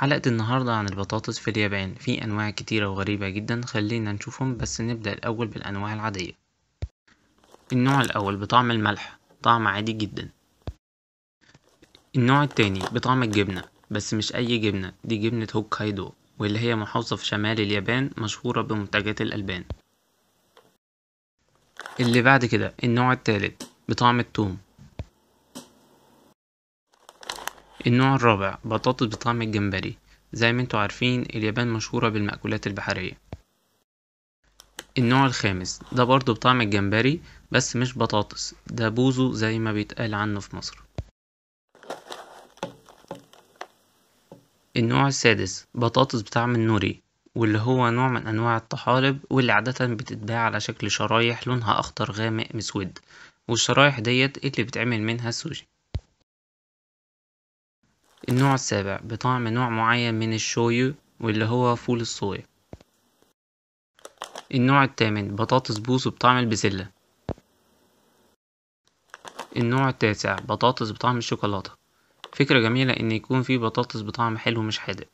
حلقة النهاردة عن البطاطس في اليابان في أنواع كتيرة وغريبة جدا خلينا نشوفهم بس نبدأ الأول بالأنواع العادية النوع الأول بطعم الملح طعم عادي جدا النوع التاني بطعم الجبنة بس مش أي جبنة دي جبنة هوكايدو واللي هي محافظة في شمال اليابان مشهورة بمنتجات الألبان اللي بعد كده النوع التالت بطعم التوم النوع الرابع بطاطس بطعم الجمبري زي ما انتوا عارفين اليابان مشهورة بالمأكولات البحرية النوع الخامس ده برضه بطعم الجمبري بس مش بطاطس ده بوزو زي ما بيتقال عنه في مصر النوع السادس بطاطس بطعم النوري واللي هو نوع من أنواع الطحالب واللي عادة بتتباع على شكل شرايح لونها أخضر غامق مسود والشرايح ديت اللي بتعمل منها السوشي النوع السابع بطعم نوع معين من الشويو واللي هو فول الصويا النوع الثامن بطاطس بوس بطعم البسلة النوع التاسع بطاطس بطعم الشوكولاتة فكرة جميلة ان يكون في بطاطس بطعم حلو مش حادق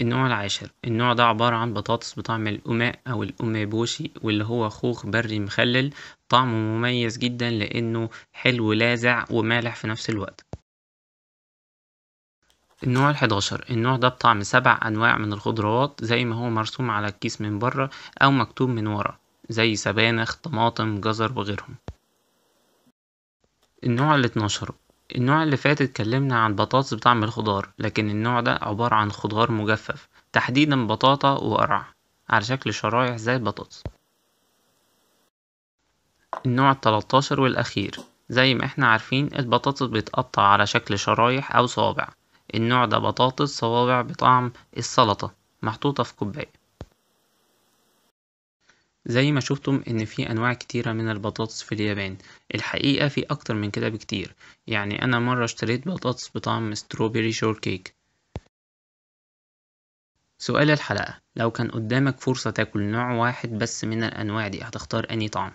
النوع العاشر النوع ده عبارة عن بطاطس بطعم الأماء أو الأميبوشي واللي هو خوخ بري مخلل طعمه مميز جدا لأنه حلو لاذع ومالح في نفس الوقت النوع الحداشر النوع ده بطعم سبع أنواع من الخضروات زي ما هو مرسوم على الكيس من بره أو مكتوب من ورا زي سبانخ طماطم جزر وغيرهم النوع الاتناشر النوع اللي فات اتكلمنا عن بطاطس بطعم الخضار لكن النوع ده عبارة عن خضار مجفف تحديدا بطاطا وقرع على شكل شرايح زي البطاطس النوع التلاتاشر والأخير زي ما احنا عارفين البطاطس بتقطع على شكل شرايح أو صوابع النوع ده بطاطس صوابع بطعم السلطة محطوطة في كوباية زي ما شفتم ان في انواع كتيرة من البطاطس في اليابان الحقيقة في اكتر من كده بكتير يعني انا مرة اشتريت بطاطس بطعم ستروبيري شور كيك سؤال الحلقة لو كان قدامك فرصة تاكل نوع واحد بس من الانواع دي هتختار اني طعم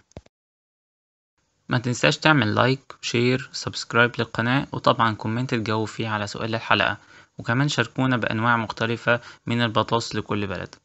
ما تنساش تعمل لايك شير سبسكرايب للقناة وطبعا كومنت تجاوب فيه على سؤال الحلقة وكمان شاركونا بأنواع مختلفة من البطاطس لكل بلد